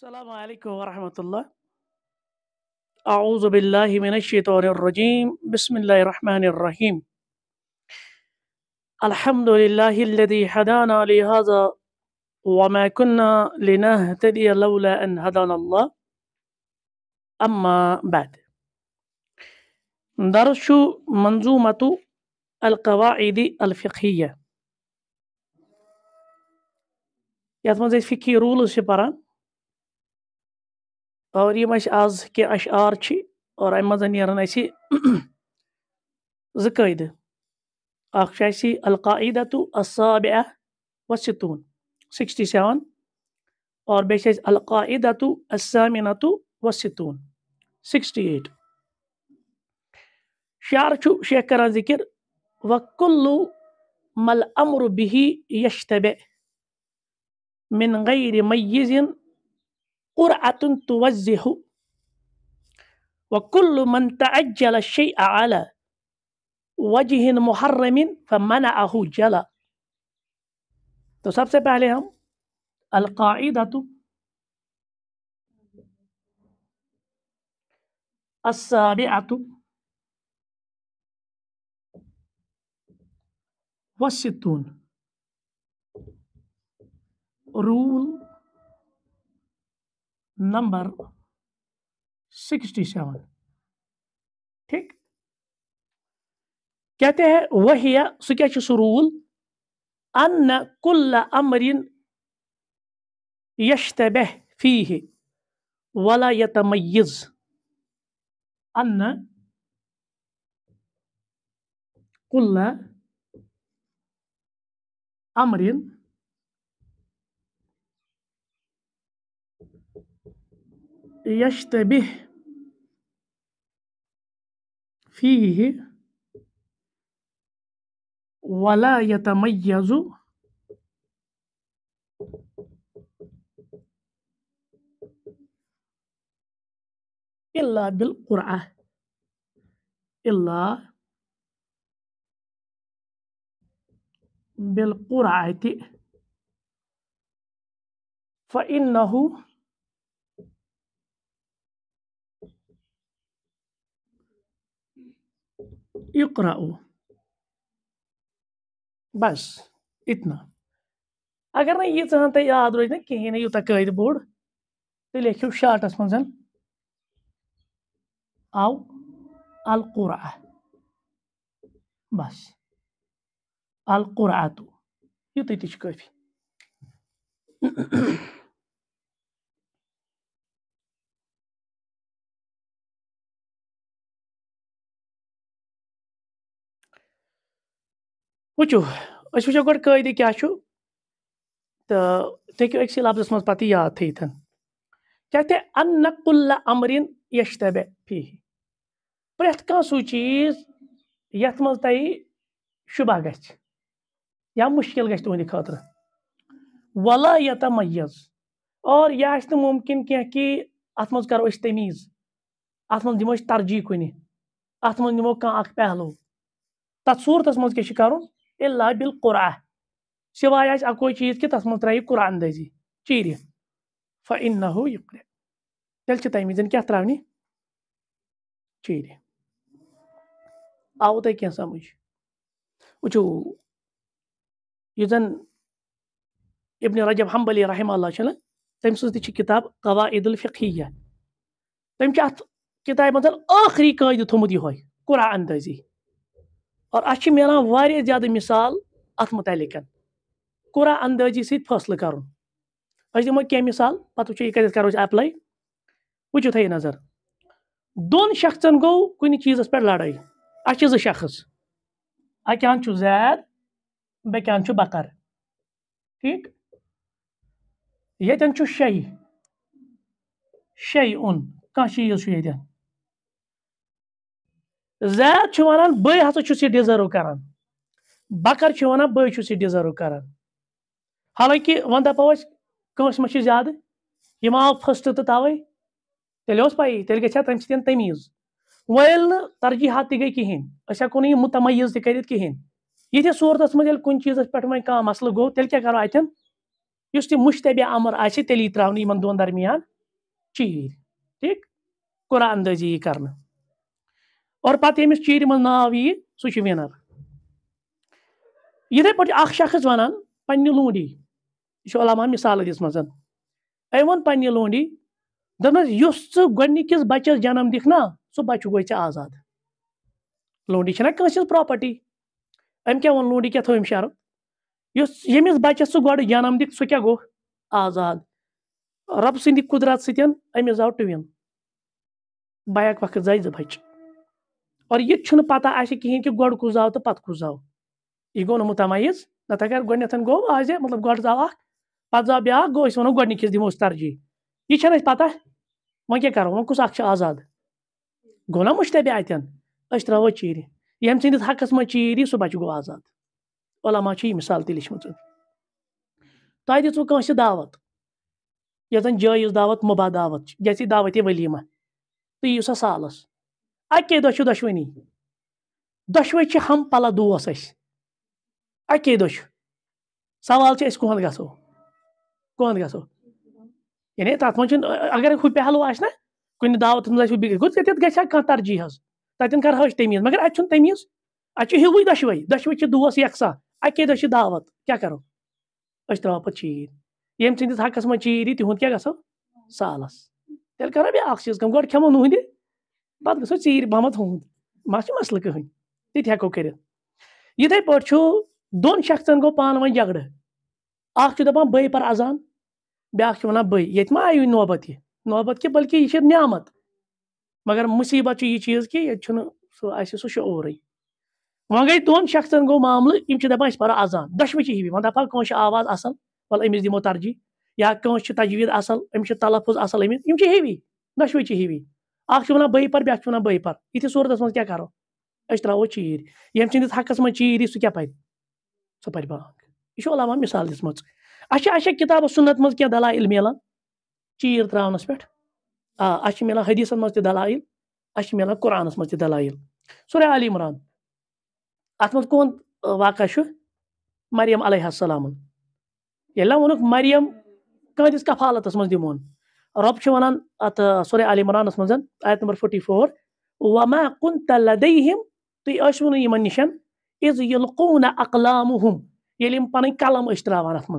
السلام عليكم ورحمة الله أعوذ بالله من الشيطان الرجيم بسم الله الرحمن الرحيم الحمد لله الذي هدانا لهذا وما كنا لنهتدي لولا أن هدانا الله أما بعد درس منظومة القواعد الفقهية يتمنى فكي رول سبران اور یم اَسہِ آز کینٛہہ اشعار چھِ اور اَمہِ منٛز نیرَن اَسہِ زٕ قٲیدٕ اَکھ چھُ اَسہِ القاعدتُ الصابعہ وَسِتوٗن سِکِسٹی سٮ۪وَن اور بیٚیہِ چھِ اَسہِ القاعدتُ و وَسِتوٗن سِکِسٹی ایٹ شعر چھُ شیخ کَران ذِکِر وَکُلوٗ مل امرُ بِہی یشتبے مِن غیرِ میزِن قرعة توزه وكل من تعجل الشيء على وجه محرم فمنعه جلا तो सबसे पहले हम السابعة والستون rule نمبر سکسٹی سیون ٹھیک کہتے کہ وحیا کُل رول یشتبہ امر ولا یتمیز ان کُل امرین يشتبه فيه ولا يتميز إلا بالقرعة إلا بالقرعة فإنه اقرأوا بس اتنا اگر نہٕ ییٖژاہ ہن تۄہہِ یاد روزِ نہٕ کِہیٖنۍ نہٕ یوٗتاہ قٲیدٕ بوٚڑ تُہۍ لیکھِو شاٹَس منٛز او القرا بس القرا تو یُتُے تہِ چھُ کٲفی تُہۍ وچو أکسٕے لفظَس منٛز پَتہٕ یاد تھٲیِتھ تی ان پلہ عمرین یشتہ بہ فی یَتھ سو چیز شُبہ گژھِ یا مُشکِل مشکل گہد خٲطرٕ وَلایتہ میز اور منٛز کَرو أسۍ تمیٖز اَتھ منٛز دِمو أسۍ ترجیح کنہ ات من نمک پہلو منٛز کیٛاہ چھُ کَرُن إلا بالقرعة سواي سواياش أكو شيء كي تسمو ترأي ده زي چيري فإنه يقرأ تل تلك تيميزن طيب كيف تراوني چيري آو تي كي سمجھ وشو يزن ابن رجب حنبلي رحمه الله شلون تم طيب سوز تي كتاب قواعد الفقهية تم طيب چات كتاب مثلا آخری قاعده هاي قرآن ده زي اور اہچ ملان ویسے زیادہ مثال ات متعلق قور اندی سی اس دمو کی مثال پہ وچو یہ کتھ وچو وجو نظر دون شخصن گو کن چیز پہ لڑائی اچھے شخص اکان اچھی زخص اکید اقہ چکر ٹھیک یتن شے شے اون کیزن زید زیاد ہسا باس یہ ڈزرو کران بکر و بے چس یہ ڈزرو کران حالانکہ وپو کونس ماشی زیادہ یہ آو فسٹ تو توئی تیل اس پی تھی گا تم سنگ تم ویل نا ترجیحات تہین ہکو نتمعیز ترت کہین یتس صورت مزہ کیزی پہ وسل گو تیل کیا کرو اتن اس مشتبہ عمر آئی تیلی دون درمیان چیر ٹھیک قرآن اندوزی کرنے اور پہ یمس چیر مو یہ سنر اتھے پہ شخص ونان پن لوڈی یہ علامہ مثال ادس مزے ون لوڈی دس سکس بچس جنم دکھ نا سا بچہ گوئی چھ آزاد لونڈی چھنا کنس ہز پاپرٹی ام وونڈی کی تم شرط اس گنم دکھ گو آزاد رب سی قدرت ٹوین بیک وقت زائز بچہ اور یہ پتہ اچھا کھینک گز پہ کس زو یہ گو اگر نتر گوٚو گز مطلب گوٚو أسۍ بیا گۄڈنِکِس دِمو أسۍ ترجیح یہاں اتنی پتہ اکھ چھُ آزاد نہ مُشتبہِ مشتبہ أسۍ ترٛاوو چیٖرِ ییٚمہِ سٕنٛدِس حقس من چیر ای سب بچہ گو آزاد تہِ مثال تۄہہِ دِژوٕ کٲنٛسہِ دعوت یو زن جٲیِز دعوت مُبا دعوت یہِ دعوت یہ ورلہ تو یو سا سالس اکی دم پل دس اکی دہ سوال گھوند گھو یعنی تک منچ اگر ہُہ پہلو ہوہلو آن دعوت ہندو بگڑ گت گا کرجی حاصل کرش تم مگر اتنی تم اتوی دشوائی دشوائی دس یکساں اکی دعوت کیا کرو تر پہ چیر یم سندس حقس من چیر یہ تہدو سالس تیل کروایا چیز گمو ن پہ گو چیر پہمت مجھے مسل کہیں تک کرو دون شخصن گو پان جھگڑ بے پذان بیاان ما آئی نوبت یہ نوبت کہ بلکہ یہ نعمت مگر مصیبت یہ چیز کہ یہ سو سوری وے دون شخصن گو معامل ارو اذان دشوے کٲنٛسہِ چھِ آواز اصل چھِ ہے تجویز اصل امس تلفظ اصل امس چھِ ہِوی اچھا بے پر ویپ پتس صورت کیا کرو ترو چیر یمس حقس میر دلایل مِلان چیٖر یہ علامہ مثال دس کتاب مِلان سنت منٛز دلائل ملان چیر تراس مِلان قرآنَس منٛز تہِ دلایل سورہ علی قرآن اَتھ منٛز سور عالمران چھُ مریم علیہ السلام ییٚلہِ نہ ووٚنُکھ مریم کس کفالتس منٛز دون رب سے وان سوری عالمانہ آیت نمبر فوٹی فور و ما کن تل دم تھی ثن نشن از یہ قونا اکلام ہومل پن قلم ترا اتنا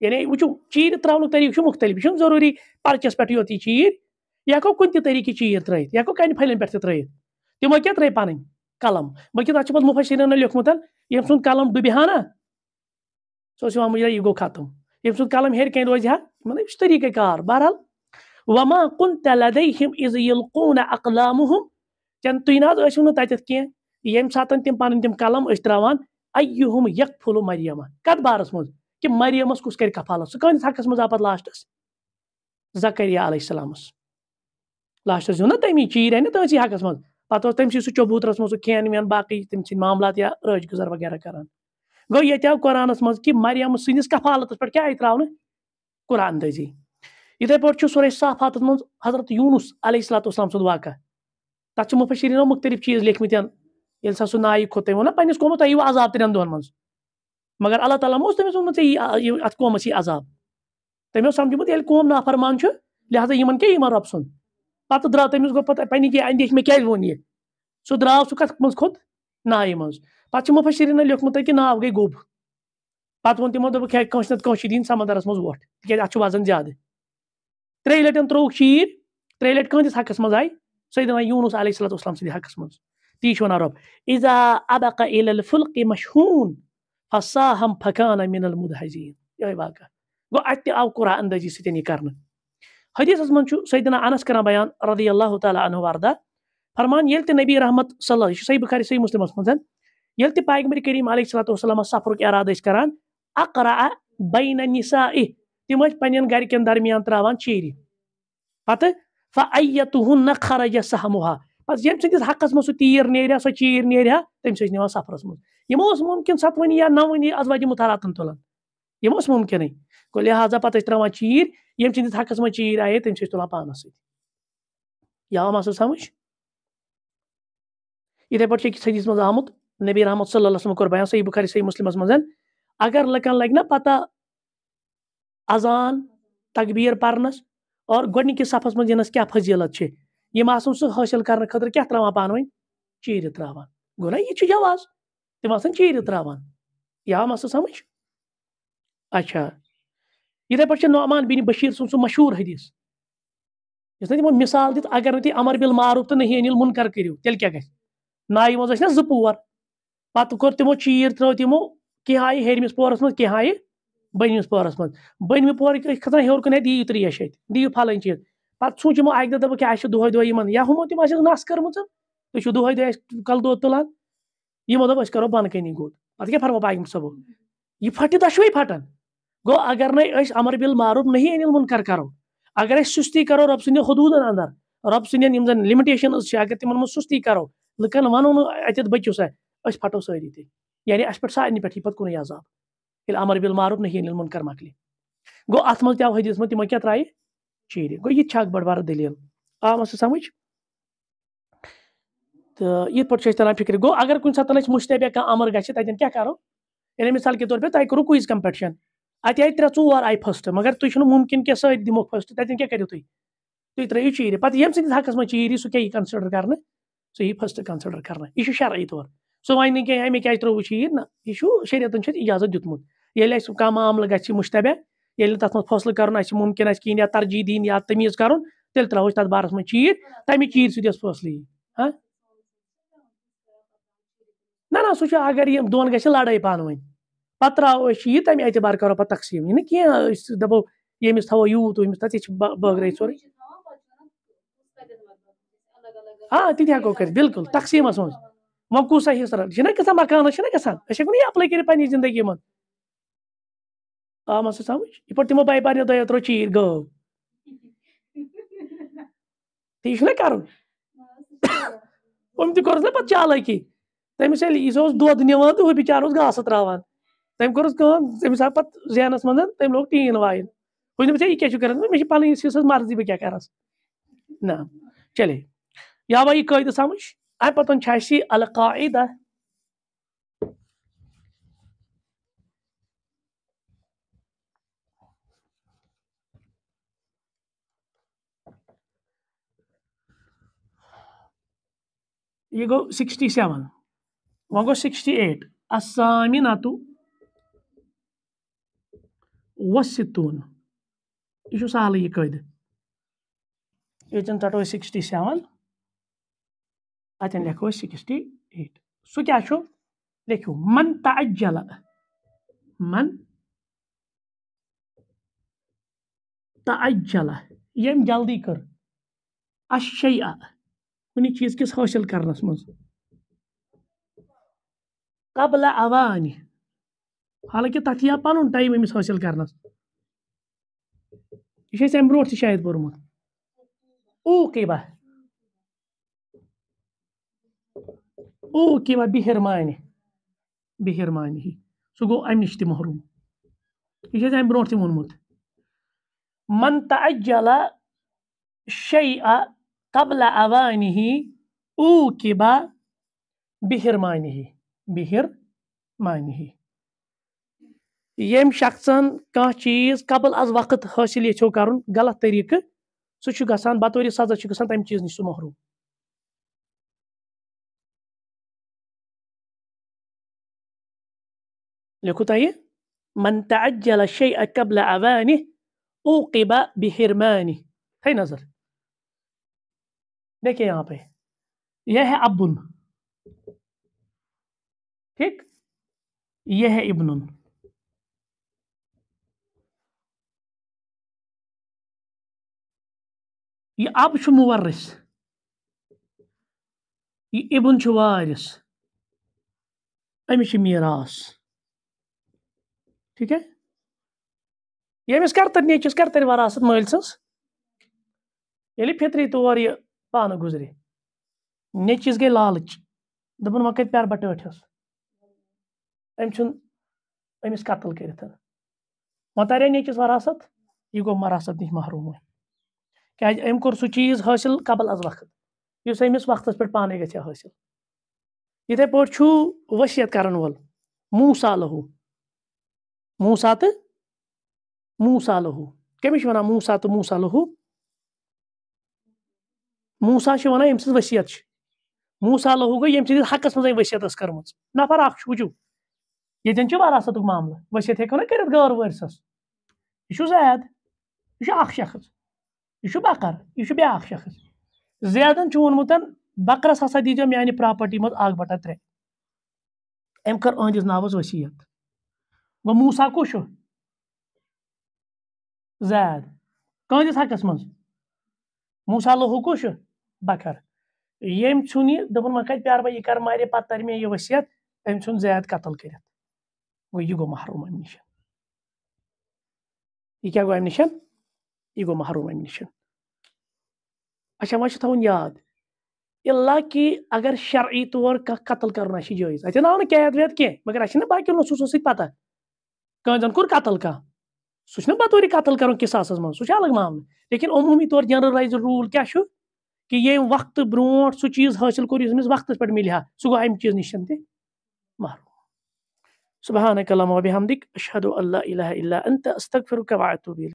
یعنی وہ چیر ترانک طریقہ مختلف یہ ضروری پچیس پوت یہ چیر یہ ہو کت چیر ترتو کن پھلے پہ ترقی تمہ تر پلم ملک تبدیل پہ محسری لوکمت یم سلم ڈبہ نا سوشن مجھے یہ گو ختم سند قلم ہیرک روزہ مطلب طریقہ کار بہرحال وما کن تل عزا قون اقلام ٲسِو نہٕ تَتٮ۪تھ نہتھ ییٚمہِ سات تِم پَنٕنۍ تِم قلم ترا ائیم یھ پھولو مریما کھت بارس مزہ مریمس کس کر کفالت حقَس منٛز آو پَتہٕ لاسٹَس زکریہ علیہ السلام لاسٹس زیو نا تمی چیر آئی نا تنس حقس سُہ پوس منٛز سی سو وٮ۪ن باقٕے تٔمۍ سٕنٛدۍ معاملات یا رٲچھ گزار وغیرہ گوٚو ییٚتہِ آو قرآن منٛز کہ مریم سٕنٛدِس کفالتس پٮ۪ٹھ کیا آیہِ ترٛاونہٕ قرآن دٔزی چھُ پورے صافات منٛز حضرت یونس علیہ السلۃ وسلم سُنٛد واقعہ تَتھ چھِ شرعت مختلف چیز لکھمت ییٚلہِ سا تٔمۍ ووٚن نہ تا قومَس تۄہہِ یِیِو عذاب مگر اللہ تعالیٰ تم یہ ات قومَس یی عذاب تٔمۍ اوس سَمجھمُت ییٚلہِ قوم نافرمان لہذا سُہ درٛاو سُہ رب سن کھوٚت نایہِ منٛز پَتہٕ ميں كے لیوٚکھمُت کہِ ناو گٔے سو پَتہٕ ووٚن تِمو دوٚپُکھ ہے کٲنٛسہِ نَتہٕ گوب چھِ دِنۍ سَمنٛدرَس منٛز وۄٹھ تِکیٛازِ اَتھ چھُ وَزَن زیادہ ترٛیٚیہِ لَٹٮ۪ن ترٛووُکھ شیٖر ترٛیٚیہِ لَٹہِ کۭتِس حقَس منٛز آے سۄ دِوان یوٗنُس علیہ صلاتُ وسلام سٕنٛدِ حقَس منٛز تی چھُ وَنان رۄب اِزا ابق الفلق مشہوٗن فساہم پھکان مِنل مُدحزیٖن یِہوٚے واقع گوٚو اَتہِ تہِ آو قُرا اندٲزی سۭتۍ یہِ کرنہٕ حدیٖثَس منٛز چھُ سیدنا انس کران بیان رضی اللہ تعالیٰ عنہ وردہ فرمان ییٚلہِ تہِ نبی رحمت صلی اللہ یہِ چھُ صحیح بخاری صحیح مسلمس منٛز ییٚلہِ تہِ پیغمبر کریٖم علیہ صلاتُ وسلامس سفرُک ارادٕ ٲسۍ کران اقرا بین نِسا تم پین گھرک درمیان تران چیر پتہ ایا تہن نرجہ سا ہموا پہ یم سقس مس نیا سا چیر نیا تم نفرمک ساتونی نونی از وجہ متحرکن تلانس ممکن کو لہٰذا پتہ ترا چیر یم سقس مذ آئے تمہیں تلان پانس سۭتۍ ست سمجھ اتنا یہ مجھ آمت نبی صلی اللہ علیہ وسلم کوٚر بیان صحیح بہت صحیح مسلمس منٛز اگر لُکن لگہِ نہ پتہ اذان تقبیر پرنس اور خٲطرٕ گڈنکس صفس پانہٕ ؤنۍ کرنے خاطر گوٚو نہ یہِ چیر جواز تِم نا یہ چیر یہِ آو مسلہٕ سمجھ اچھا پٲٹھۍ چھِ نعمان سُہ بشیر حدیٖث مشہور حدیث تِمو مثال دیکھ اگر تھی امر بل معروف تو نہی انل منکر پور پَتہٕ کیا تِمو چیٖر کمو چیر ترو کی ہیٚرمِس پورَس من کی آیہِ ترٛیش پہرس من بہر چیٖز پَتہٕ ہور یِمو تریش دۄہ دوٚپُکھ چیز پہ چھُ دۄہَے دور یِمَن یا ہمو تم اس کرو دے کل دودان دیکھ کر گوٚد پَتہٕ پہ فرمو پاکِم صٲبو یہ پھٹ دۄشوٕے پھٹن گو اگر امر بل نہیں أنِل ان کرو اگر سستی کرو رب سی سٕنٛدٮ۪ن اندر رب لِمِٹیشَنٕز چھِ اگر لُکَن سستی کرو لکن بٔچِو سا أسۍ پھٹو سٲری تہِ یعنی سارنٕے پہ سارے پَتہٕ پہ عذاب امر بل کیٛاہ ترٛایہِ چیٖرِ گوٚو گو ات چھِ حد بٔڑ بارٕ دٔلیٖل گو یہ بڑ بار تہٕ یِتھ سمجھ تو أسۍ پہ فکر گو اگر ساتھ مشتبہ تَتٮ۪ن کیٛاہ کَرو کرو مثال کے طور پہ کُیِز کرو اَتہِ کمپٹیشن ترٛےٚ تر ورئی فسٹ مگر تھی ممکن کی ستین کیا کیٛاہ پہ یم کَرنہٕ سُہ یی کیا کنسڈر کَرنہٕ فسٹ کنسڈر شرعی طور وے کچھ تر چیر نا یہ شی ریتن اجازت دیکھ ییٚلہِ اَسہِ کانٛہہ معاملہٕ گژھِ مُشتبہ ییٚلہِ نہٕ تَتھ منٛز فٲصلہٕ کَرُن اَسہِ مُمکِن آسہِ کِہیٖنۍ یا ترجیح دِنۍ یا تمیٖز کَرُن تیٚلہِ ترٛاوو أسۍ تَتھ بارَس منٛز چیٖر تَمہِ چیٖر سۭتۍ ٲس فٲصلہٕ یی نہ نہ سُہ چھُ اگر یِم دۄن گژھِ لَڑٲے پانہٕ ؤنۍ پَتہٕ ترٛاوو أسۍ یہِ تَمہِ اعتبار کَرو پَتہٕ تقسیٖم یہِ نہٕ کینٛہہ أسۍ دَپو ییٚمِس تھاوو یوٗت ییٚمِس تَتھ یہِ چھِ بٲگرٲیِتھ سورُے آ تہِ تہِ ہٮ۪کو کٔرِتھ بِلکُل تقسیٖمَس منٛز وۄنۍ کُس آسہِ حِصہٕ چھِنہ گژھان مکانَس چھِنہ گژھان أسۍ ہٮ۪کو نہٕ یہِ اٮ۪پلاے کٔرِتھ پنٛنہِ زندگی منٛز سا سمجھ یہ بائی بارے دیا ترو چیر گو تھی چھ کر چالکی تمس دان تو بچار گاسہ ترانس کمس آپ پہ زہنس مز تین وائن وے یہ کیا چھ کر پی سی مرضی بہ کر نا چلے آئی قیدی سمجھ اہم پتن القائے یہ گو سکسٹی سیون وہاں گو سکسٹی ایٹ اسامی ناتو وستون یہ شو سالی یہ قید یہ چند تٹو سکسٹی سیون اچن لیکھو سکسٹی ایٹ سو کیا شو لیکھو من تعجل من تعجل یہ جلدی کر اشیعہ کن چیز کس حاصل کرناس مز قبلہ یی حالانکہ پَنُن یہ پن ٹائم امس حاصل چھِ یہ ام برو تہِ شاید او کے بہ او کے بہ بہر مان بہر مان ہی سہ گو چھِ نش تحروم برونٛٹھ تہِ ووٚنمُت من تجلا شیٚیہِ قبل أوانه أوكب بهرمانه بهرمانه يم شخصاً كان چیٖز قبل از وقت حاصل یژھو کَرُن غلط طريق سو چھُ غسان باتوري سازة چھُ غسان تايم چیٖز نِش محروٗم لكو تۄہہِ من تعجل شیء قبل أوانه اوقب بحرمانہِ تھٲے نظر دیکھیں یہاں پہ یہ ہے ابن ٹھیک یہ ہے ابن یہ اب چھ مورس یہ ابن چھ وارس امس میراث ٹھیک ہے یہ امس کر تر نیچس کر تر وراثت مل سنس یلی یعنی فطری طور یہ پانے گزرے نچوس گئی لالچ دہ بٹس امس قتل کرا نچیس وراثت یہ گو مراثت نش محروم أمۍ کوٚر سُہ چیز حاصل قبل از وقت أمِس وقتَس وقت پانَے پانے گا حاصل یِتھَے پٲٹھۍ چھو ؤسیت کَرَن وول لہوٗ موسا چھِ وَنان موٗسا موسا موٗسا لہوٗ موسا ونان ست موسا لوہو گے یمس حقس من وسیت کرم نفر اک ہوجو یو وراثت معاملہ غصیت ہک نا کرت غروسس یہ زیاد یہ شخص یہ بکر یہ بیاکھ شخص زیدن وونمت بکرس ہسا دیز میانہ پراپٹی منگ بٹا تر کرس نام ورثیت گو موسا زید زند حقس موسا لوہو کھ بکر یم یہ دن ویار بھائی کریں پہ تر میرے یہ وسیعت ام زیاد قتل کرحروم یہ کیا گو اش گو محروم اچھا و تن یاد اللہ کہ اگر شرعی طور قتل کرنا یہ جہیز اتن آو نا قید وید کی مگر اچھے باقی نصوصوں سر پتہ کن کور قتل کا سہ پہ قتل کر ساسس منظر الگ نام لیکن عمومی طور جنرلائز رول کیا کہ یہ وقت برو سم چیز حاصل كو وقت پہ ہا سہ گو ام چیز نشن تحروم صُبح قلم مابى حمد اشاد و اللہ اللہ